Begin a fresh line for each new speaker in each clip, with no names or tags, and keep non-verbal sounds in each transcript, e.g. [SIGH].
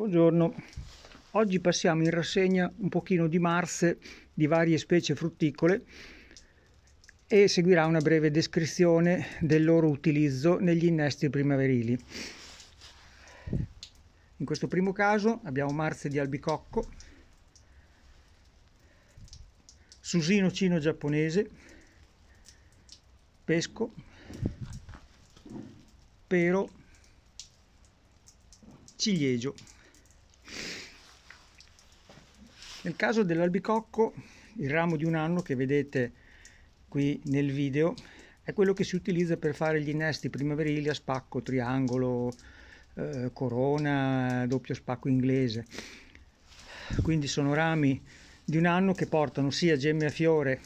Buongiorno, oggi passiamo in rassegna un pochino di marze di varie specie frutticole e seguirà una breve descrizione del loro utilizzo negli innesti primaverili. In questo primo caso abbiamo marze di albicocco, susino cino giapponese, pesco, pero, ciliegio. Nel caso dell'albicocco, il ramo di un anno che vedete qui nel video è quello che si utilizza per fare gli innesti primaverili a spacco, triangolo, eh, corona, doppio spacco inglese. Quindi sono rami di un anno che portano sia gemme a fiore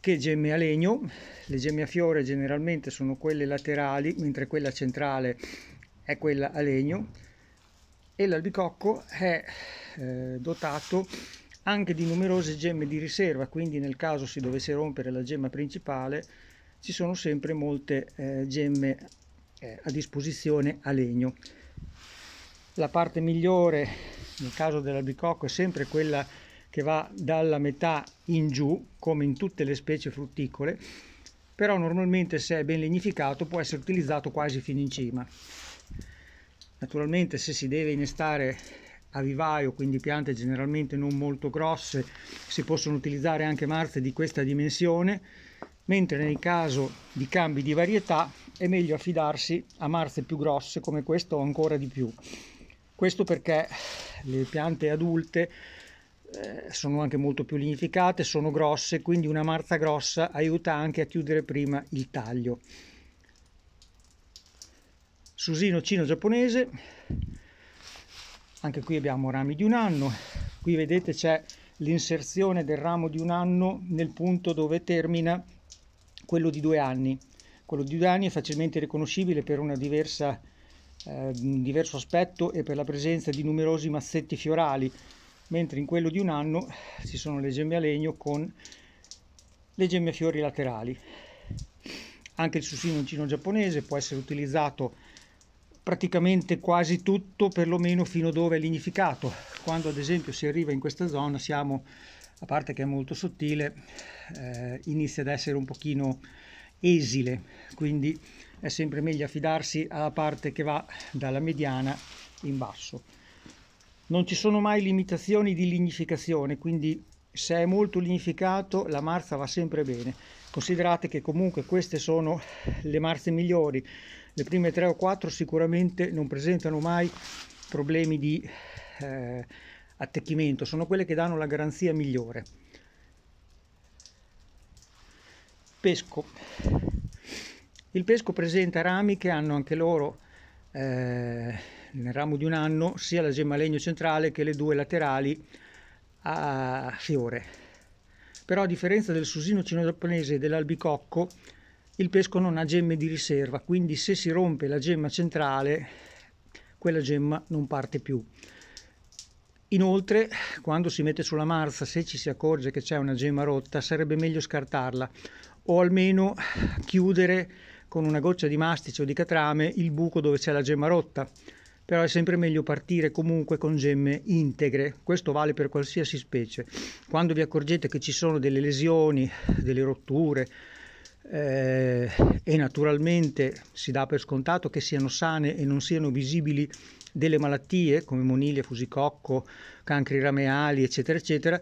che gemme a legno. Le gemme a fiore generalmente sono quelle laterali, mentre quella centrale è quella a legno. E l'albicocco è eh, dotato anche di numerose gemme di riserva, quindi nel caso si dovesse rompere la gemma principale ci sono sempre molte eh, gemme eh, a disposizione a legno. La parte migliore nel caso dell'albicocco è sempre quella che va dalla metà in giù, come in tutte le specie frutticole, però normalmente se è ben legnificato può essere utilizzato quasi fino in cima. Naturalmente se si deve innestare a vivaio, quindi piante generalmente non molto grosse, si possono utilizzare anche marze di questa dimensione, mentre nel caso di cambi di varietà è meglio affidarsi a marze più grosse come questo o ancora di più. Questo perché le piante adulte eh, sono anche molto più lignificate, sono grosse, quindi una marza grossa aiuta anche a chiudere prima il taglio. Susino cino giapponese anche qui abbiamo rami di un anno qui vedete c'è l'inserzione del ramo di un anno nel punto dove termina quello di due anni quello di due anni è facilmente riconoscibile per una diversa eh, diverso aspetto e per la presenza di numerosi mazzetti fiorali, mentre in quello di un anno ci sono le gemme a legno con le gemme a fiori laterali. Anche il sussino giapponese può essere utilizzato praticamente quasi tutto, perlomeno fino dove è lignificato. Quando ad esempio si arriva in questa zona siamo, a parte che è molto sottile, eh, inizia ad essere un pochino esile, quindi è sempre meglio affidarsi alla parte che va dalla mediana in basso. Non ci sono mai limitazioni di lignificazione, quindi se è molto lignificato la marza va sempre bene. Considerate che comunque queste sono le marze migliori, le prime tre o quattro sicuramente non presentano mai problemi di eh, attecchimento, sono quelle che danno la garanzia migliore. Pesco. Il pesco presenta rami che hanno anche loro eh, nel ramo di un anno sia la gemma legno centrale che le due laterali a fiore. Però a differenza del susino cino giapponese e dell'albicocco, il pesco non ha gemme di riserva, quindi se si rompe la gemma centrale, quella gemma non parte più. Inoltre, quando si mette sulla marza, se ci si accorge che c'è una gemma rotta, sarebbe meglio scartarla o almeno chiudere con una goccia di mastice o di catrame il buco dove c'è la gemma rotta. Però è sempre meglio partire comunque con gemme integre, questo vale per qualsiasi specie. Quando vi accorgete che ci sono delle lesioni, delle rotture eh, e naturalmente si dà per scontato che siano sane e non siano visibili delle malattie come monilia, fusicocco, cancri rameali, eccetera, eccetera.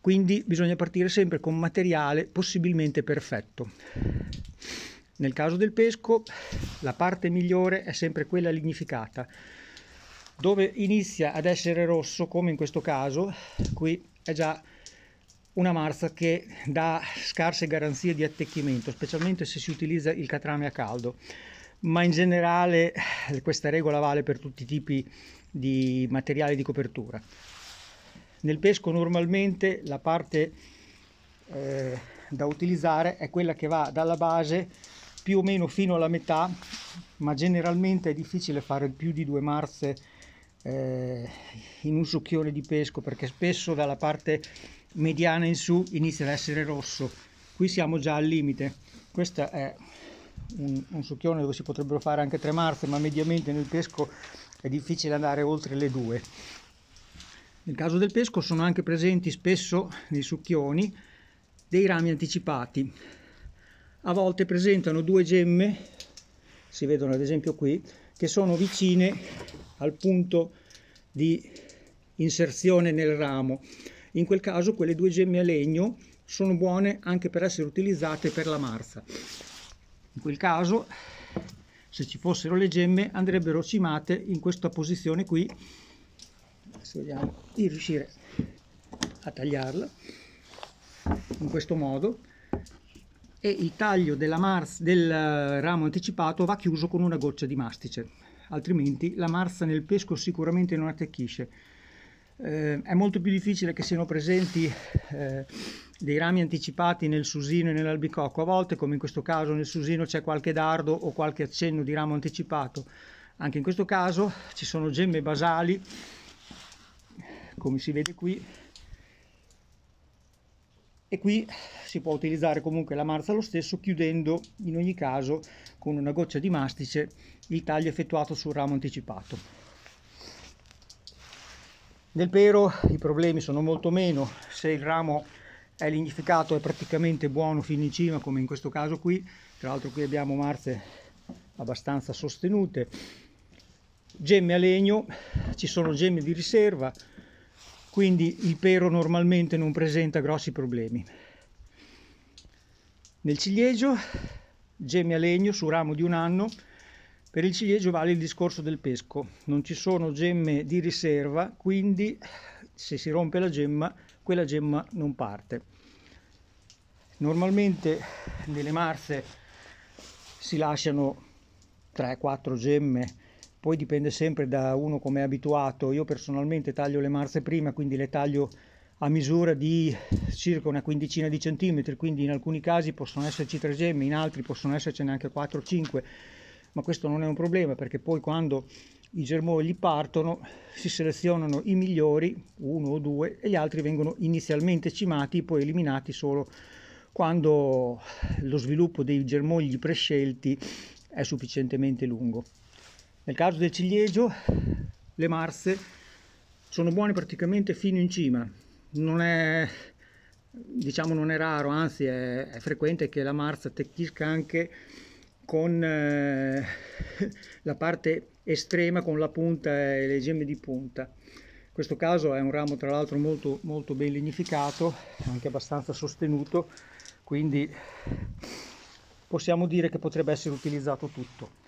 Quindi bisogna partire sempre con materiale possibilmente perfetto. Nel caso del pesco, la parte migliore è sempre quella lignificata, dove inizia ad essere rosso, come in questo caso, qui è già una marza che dà scarse garanzie di attecchimento, specialmente se si utilizza il catrame a caldo, ma in generale questa regola vale per tutti i tipi di materiali di copertura. Nel pesco normalmente la parte eh, da utilizzare è quella che va dalla base più o meno fino alla metà, ma generalmente è difficile fare più di due marze eh, in un succhione di pesco perché spesso dalla parte mediana in su inizia ad essere rosso qui siamo già al limite questo è un, un succhione dove si potrebbero fare anche tre marze ma mediamente nel pesco è difficile andare oltre le due nel caso del pesco sono anche presenti spesso nei succhioni dei rami anticipati a volte presentano due gemme si vedono ad esempio qui che sono vicine al punto di inserzione nel ramo in quel caso quelle due gemme a legno sono buone anche per essere utilizzate per la marza. In quel caso, se ci fossero le gemme, andrebbero cimate in questa posizione qui. Se vogliamo di riuscire a tagliarla in questo modo e il taglio mars, del eh, ramo anticipato va chiuso con una goccia di mastice altrimenti la marza nel pesco sicuramente non attecchisce eh, è molto più difficile che siano presenti eh, dei rami anticipati nel susino e nell'albicocco. A volte, come in questo caso nel susino, c'è qualche dardo o qualche accenno di ramo anticipato. Anche in questo caso ci sono gemme basali, come si vede qui, e qui si può utilizzare comunque la marza lo stesso chiudendo in ogni caso con una goccia di mastice il taglio effettuato sul ramo anticipato. Nel pero i problemi sono molto meno, se il ramo è lignificato è praticamente buono fino in cima come in questo caso qui, tra l'altro qui abbiamo marze abbastanza sostenute, gemme a legno, ci sono gemme di riserva, quindi il pero normalmente non presenta grossi problemi. Nel ciliegio gemme a legno su ramo di un anno per il ciliegio vale il discorso del pesco, non ci sono gemme di riserva, quindi se si rompe la gemma, quella gemma non parte. Normalmente nelle marze si lasciano 3-4 gemme, poi dipende sempre da uno come è abituato. Io personalmente taglio le marze prima, quindi le taglio a misura di circa una quindicina di centimetri, quindi in alcuni casi possono esserci 3 gemme, in altri possono essercene anche 4-5 ma questo non è un problema perché poi quando i germogli partono si selezionano i migliori, uno o due, e gli altri vengono inizialmente cimati, e poi eliminati solo quando lo sviluppo dei germogli prescelti è sufficientemente lungo. Nel caso del ciliegio, le marze sono buone praticamente fino in cima, non è, diciamo, non è raro, anzi è, è frequente che la marza attecchisca anche con eh, [LAUGHS] la parte estrema con la punta e le gemme di punta. In questo caso è un ramo tra l'altro molto, molto ben lignificato, anche abbastanza sostenuto, quindi possiamo dire che potrebbe essere utilizzato tutto.